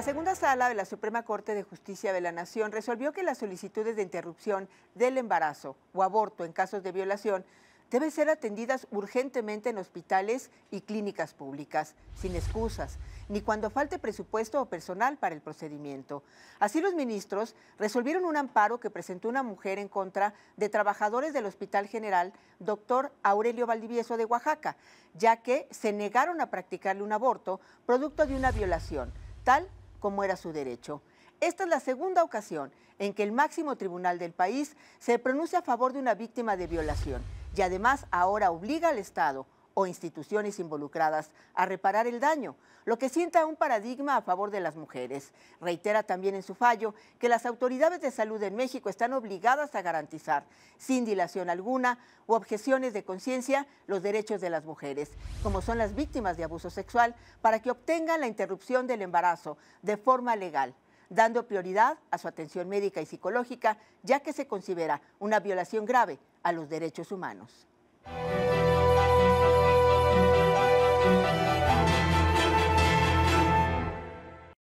La segunda sala de la Suprema Corte de Justicia de la Nación resolvió que las solicitudes de interrupción del embarazo o aborto en casos de violación deben ser atendidas urgentemente en hospitales y clínicas públicas, sin excusas, ni cuando falte presupuesto o personal para el procedimiento. Así los ministros resolvieron un amparo que presentó una mujer en contra de trabajadores del Hospital General, doctor Aurelio Valdivieso de Oaxaca, ya que se negaron a practicarle un aborto producto de una violación, tal como era su derecho. Esta es la segunda ocasión en que el máximo tribunal del país se pronuncia a favor de una víctima de violación y además ahora obliga al Estado o instituciones involucradas a reparar el daño, lo que sienta un paradigma a favor de las mujeres. Reitera también en su fallo que las autoridades de salud en México están obligadas a garantizar, sin dilación alguna u objeciones de conciencia, los derechos de las mujeres, como son las víctimas de abuso sexual, para que obtengan la interrupción del embarazo de forma legal dando prioridad a su atención médica y psicológica, ya que se considera una violación grave a los derechos humanos.